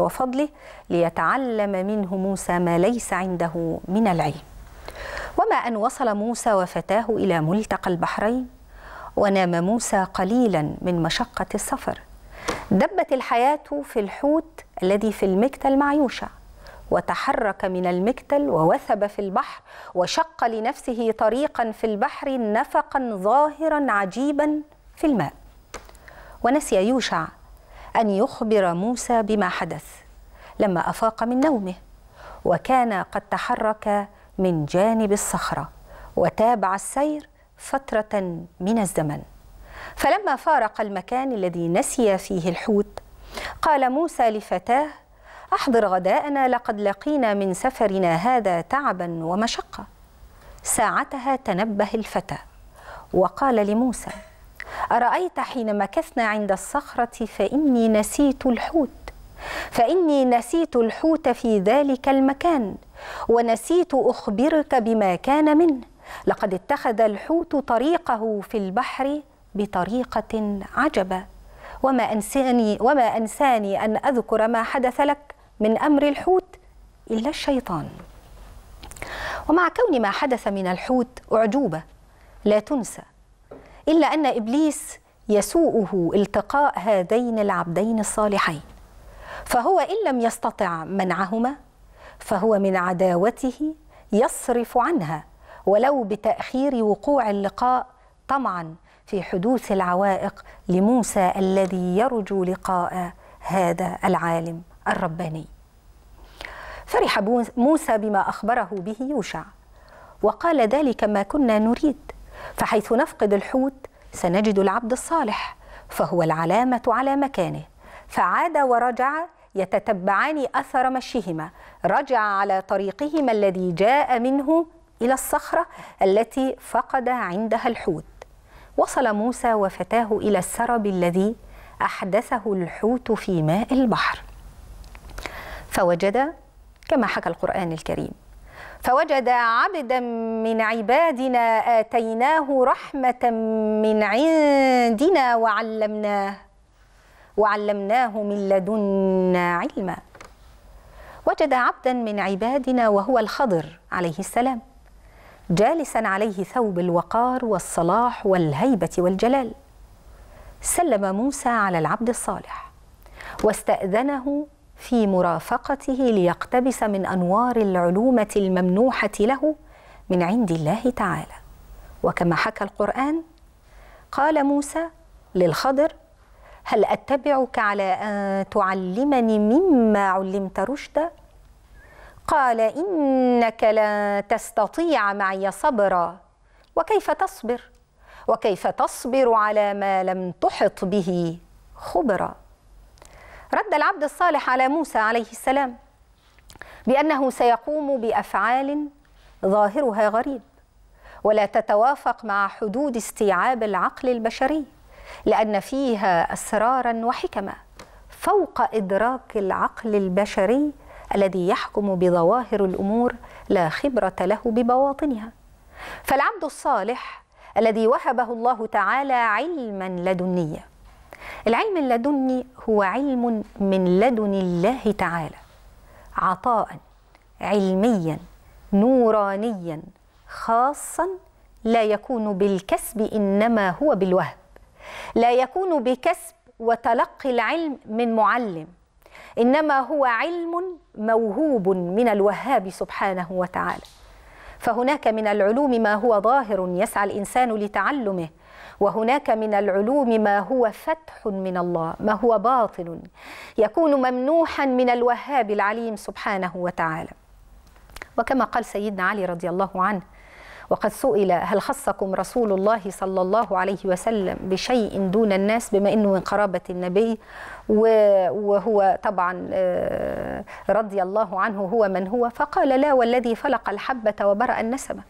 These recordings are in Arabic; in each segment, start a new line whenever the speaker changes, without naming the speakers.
وفضله ليتعلم منه موسى ما ليس عنده من العلم وما ان وصل موسى وفتاه الى ملتقى البحرين ونام موسى قليلا من مشقه السفر دبت الحياه في الحوت الذي في المكتل مع يوشع وتحرك من المكتل ووثب في البحر وشق لنفسه طريقا في البحر نفقا ظاهرا عجيبا في الماء ونسي يوشع أن يخبر موسى بما حدث لما أفاق من نومه وكان قد تحرك من جانب الصخرة وتابع السير فترة من الزمن فلما فارق المكان الذي نسي فيه الحوت قال موسى لفتاه احضر غداءنا لقد لقينا من سفرنا هذا تعبا ومشقه ساعتها تنبه الفتى وقال لموسى أرأيت حين مكثنا عند الصخرة فإني نسيت الحوت فإني نسيت الحوت في ذلك المكان ونسيت أخبرك بما كان منه لقد اتخذ الحوت طريقه في البحر بطريقة عجبة وما أنساني, وما أنساني أن أذكر ما حدث لك من أمر الحوت إلا الشيطان ومع كون ما حدث من الحوت أعجوبة لا تنسى إلا أن إبليس يسوءه التقاء هذين العبدين الصالحين فهو إن لم يستطع منعهما فهو من عداوته يصرف عنها ولو بتأخير وقوع اللقاء طمعا في حدوث العوائق لموسى الذي يرجو لقاء هذا العالم الرباني فرح موسى بما أخبره به يوشع وقال ذلك ما كنا نريد فحيث نفقد الحوت سنجد العبد الصالح فهو العلامة على مكانه فعاد ورجع يتتبعان أثر مشيهما رجع على طريقهما الذي جاء منه إلى الصخرة التي فقد عندها الحوت وصل موسى وفتاه إلى السرب الذي أحدثه الحوت في ماء البحر فوجد كما حكى القرآن الكريم فوجد عبدا من عبادنا آتيناه رحمة من عندنا وعلمناه وعلمناه من لدنا علما وجد عبدا من عبادنا وهو الخضر عليه السلام جالسا عليه ثوب الوقار والصلاح والهيبة والجلال سلم موسى على العبد الصالح واستأذنه في مرافقته ليقتبس من انوار العلومه الممنوحه له من عند الله تعالى وكما حكى القران قال موسى للخضر هل اتبعك على ان تعلمني مما علمت رشدا قال انك لن تستطيع معي صبرا وكيف تصبر وكيف تصبر على ما لم تحط به خبرا رد العبد الصالح على موسى عليه السلام بأنه سيقوم بأفعال ظاهرها غريب ولا تتوافق مع حدود استيعاب العقل البشري لأن فيها أسرارا وحكمة فوق إدراك العقل البشري الذي يحكم بظواهر الأمور لا خبرة له ببواطنها فالعبد الصالح الذي وهبه الله تعالى علما لدنيا العلم اللدني هو علم من لدن الله تعالى عطاء علميا نورانيا خاصا لا يكون بالكسب انما هو بالوهب لا يكون بكسب وتلقي العلم من معلم انما هو علم موهوب من الوهاب سبحانه وتعالى فهناك من العلوم ما هو ظاهر يسعى الانسان لتعلمه وهناك من العلوم ما هو فتح من الله ما هو باطل يكون ممنوحا من الوهاب العليم سبحانه وتعالى وكما قال سيدنا علي رضي الله عنه وقد سئل هل خصكم رسول الله صلى الله عليه وسلم بشيء دون الناس بما انه من قرابه النبي وهو طبعا آه، رضي الله عنه هو من هو فقال لا والذي فلق الحبه وبرأ النسمه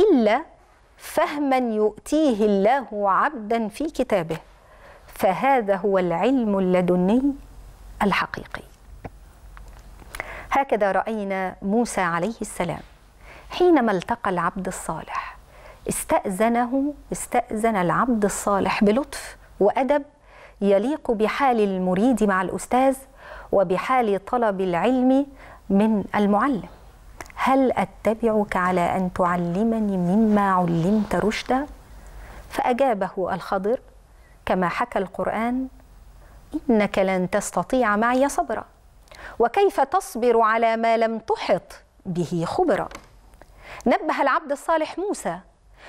الا فهما يؤتيه الله عبدا في كتابه فهذا هو العلم اللدني الحقيقي هكذا راينا موسى عليه السلام حينما التقى العبد الصالح استاذنه استاذن العبد الصالح بلطف وادب يليق بحال المريد مع الاستاذ وبحال طلب العلم من المعلم هل أتبعك على أن تعلمني مما علمت رشدا فأجابه الخضر كما حكى القرآن إنك لن تستطيع معي صبرا وكيف تصبر على ما لم تحط به خبرا نبه العبد الصالح موسى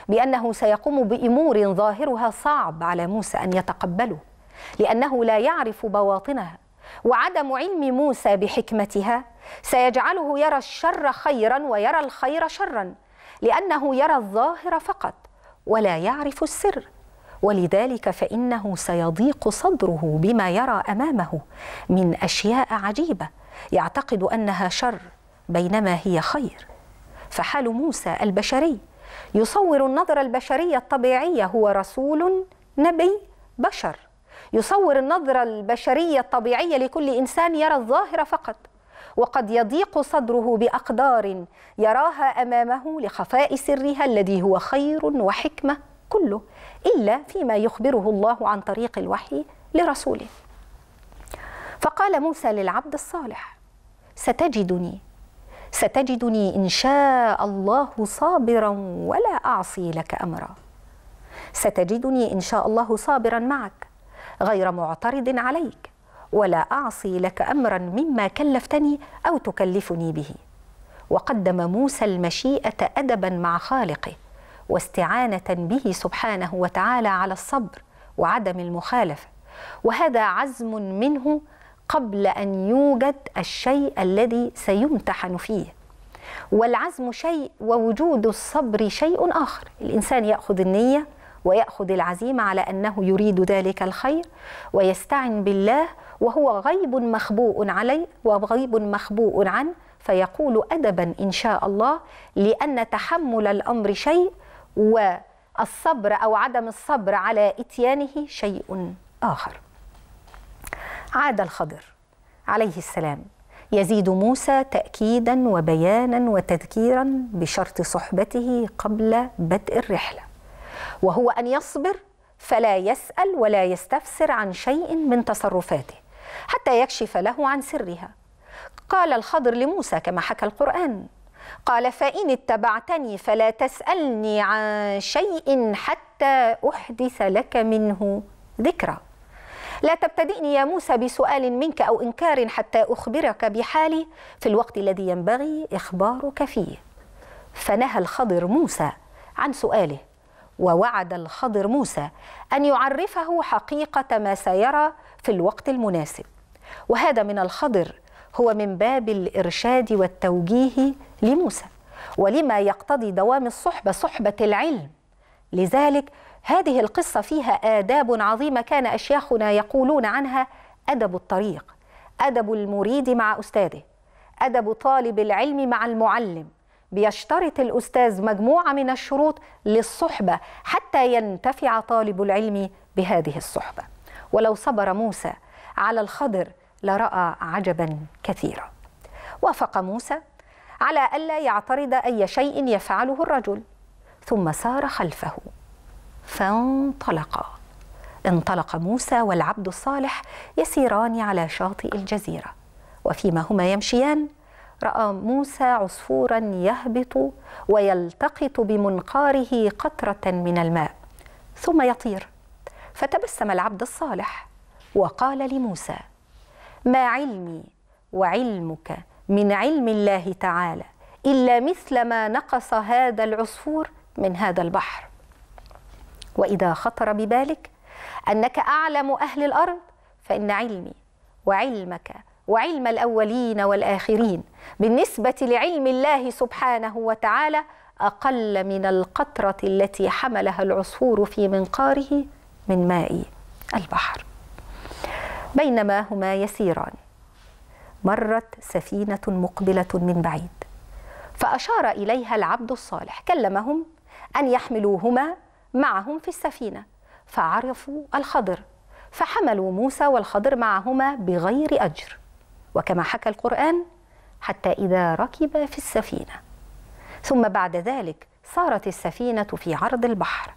بأنه سيقوم بأمور ظاهرها صعب على موسى أن يتقبله لأنه لا يعرف بواطنها وعدم علم موسى بحكمتها سيجعله يرى الشر خيرا ويرى الخير شرا لانه يرى الظاهر فقط ولا يعرف السر ولذلك فانه سيضيق صدره بما يرى امامه من اشياء عجيبه يعتقد انها شر بينما هي خير فحال موسى البشري يصور النظره البشريه الطبيعيه هو رسول نبي بشر يصور النظرة البشرية الطبيعية لكل إنسان يرى الظاهر فقط وقد يضيق صدره بأقدار يراها أمامه لخفاء سرها الذي هو خير وحكمة كله إلا فيما يخبره الله عن طريق الوحي لرسوله فقال موسى للعبد الصالح ستجدني ستجدني إن شاء الله صابرا ولا أعصي لك أمرا ستجدني إن شاء الله صابرا معك غير معترض عليك ولا اعصي لك امرا مما كلفتني او تكلفني به وقدم موسى المشيئه ادبا مع خالقه واستعانه به سبحانه وتعالى على الصبر وعدم المخالفه وهذا عزم منه قبل ان يوجد الشيء الذي سيمتحن فيه والعزم شيء ووجود الصبر شيء اخر الانسان ياخذ النيه ويأخذ العزيمة على أنه يريد ذلك الخير ويستعن بالله وهو غيب مخبوء عليه وغيب مخبوء عنه فيقول أدبا إن شاء الله لأن تحمل الأمر شيء والصبر أو عدم الصبر على إتيانه شيء آخر عاد الخضر عليه السلام يزيد موسى تأكيدا وبيانا وتذكيرا بشرط صحبته قبل بدء الرحله وهو أن يصبر فلا يسأل ولا يستفسر عن شيء من تصرفاته حتى يكشف له عن سرها قال الخضر لموسى كما حكى القرآن قال فإن اتبعتني فلا تسألني عن شيء حتى أحدث لك منه ذكرى لا تبتدئني يا موسى بسؤال منك أو إنكار حتى أخبرك بحالي في الوقت الذي ينبغي إخبارك فيه فنهى الخضر موسى عن سؤاله ووعد الخضر موسى أن يعرفه حقيقة ما سيرى في الوقت المناسب وهذا من الخضر هو من باب الإرشاد والتوجيه لموسى ولما يقتضي دوام الصحبة صحبة العلم لذلك هذه القصة فيها آداب عظيمة كان أشياخنا يقولون عنها أدب الطريق أدب المريد مع أستاذه أدب طالب العلم مع المعلم بيشترط الأستاذ مجموعة من الشروط للصحبة حتى ينتفع طالب العلم بهذه الصحبة ولو صبر موسى على الخضر لرأى عجبا كثيرا وافق موسى على ألا يعترض أي شيء يفعله الرجل ثم سار خلفه فانطلقا انطلق موسى والعبد الصالح يسيران على شاطئ الجزيرة وفيما هما يمشيان راى موسى عصفورا يهبط ويلتقط بمنقاره قطره من الماء ثم يطير فتبسم العبد الصالح وقال لموسى ما علمي وعلمك من علم الله تعالى الا مثل ما نقص هذا العصفور من هذا البحر واذا خطر ببالك انك اعلم اهل الارض فان علمي وعلمك وعلم الاولين والاخرين بالنسبه لعلم الله سبحانه وتعالى اقل من القطره التي حملها العصفور في منقاره من ماء البحر بينما هما يسيران مرت سفينه مقبله من بعيد فاشار اليها العبد الصالح كلمهم ان يحملوهما معهم في السفينه فعرفوا الخضر فحملوا موسى والخضر معهما بغير اجر وكما حكى القرآن حتى إذا ركب في السفينة ثم بعد ذلك صارت السفينة في عرض البحر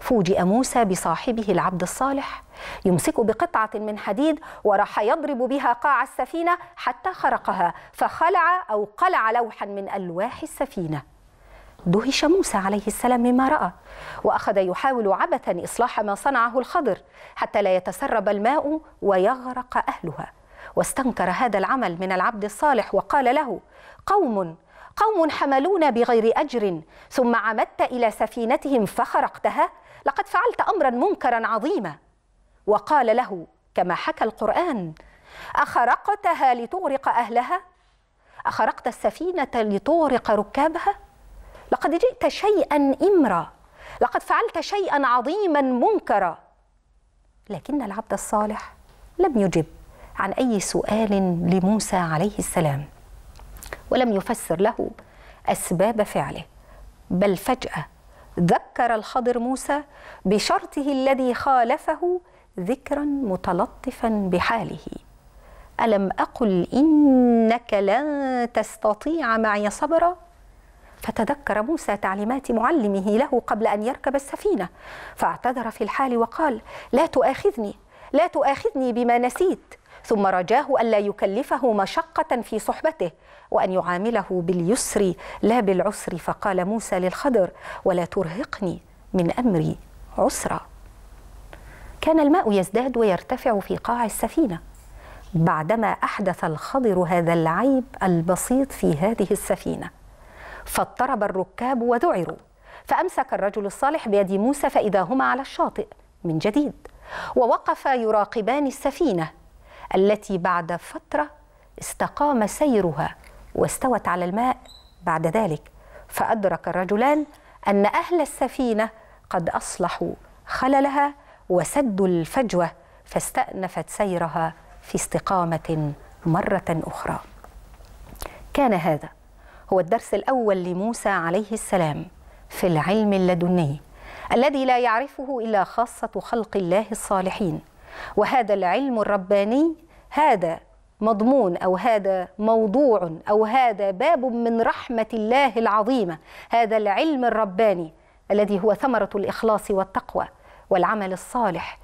فوجئ موسى بصاحبه العبد الصالح يمسك بقطعة من حديد وراح يضرب بها قاع السفينة حتى خرقها فخلع أو قلع لوحا من ألواح السفينة دهش موسى عليه السلام مما رأى وأخذ يحاول عبثا إصلاح ما صنعه الخضر حتى لا يتسرب الماء ويغرق أهلها واستنكر هذا العمل من العبد الصالح وقال له قوم قوم حملونا بغير أجر ثم عمدت إلى سفينتهم فخرقتها لقد فعلت أمرا منكرا عظيما وقال له كما حكى القرآن أخرقتها لتغرق أهلها أخرقت السفينة لتغرق ركابها لقد جئت شيئا إمرا لقد فعلت شيئا عظيما منكرا لكن العبد الصالح لم يجب عن أي سؤال لموسى عليه السلام ولم يفسر له أسباب فعله بل فجأة ذكر الخضر موسى بشرطه الذي خالفه ذكرا متلطفا بحاله ألم أقل إنك لن تستطيع معي صبرا فتذكر موسى تعليمات معلمه له قبل أن يركب السفينة فاعتذر في الحال وقال لا تؤاخذني لا تؤاخذني بما نسيت ثم رجاه ألا يكلفه مشقة في صحبته وأن يعامله باليسر لا بالعسر فقال موسى للخضر ولا ترهقني من أمري عسرا كان الماء يزداد ويرتفع في قاع السفينة بعدما أحدث الخضر هذا العيب البسيط في هذه السفينة فاضطرب الركاب وذعروا فأمسك الرجل الصالح بيد موسى فإذا هما على الشاطئ من جديد ووقف يراقبان السفينة التي بعد فتره استقام سيرها واستوت على الماء بعد ذلك فادرك الرجلان ان اهل السفينه قد اصلحوا خللها وسدوا الفجوه فاستانفت سيرها في استقامه مره اخرى كان هذا هو الدرس الاول لموسى عليه السلام في العلم اللدني الذي لا يعرفه الا خاصه خلق الله الصالحين وهذا العلم الرباني هذا مضمون او هذا موضوع او هذا باب من رحمه الله العظيمه هذا العلم الرباني الذي هو ثمره الاخلاص والتقوى والعمل الصالح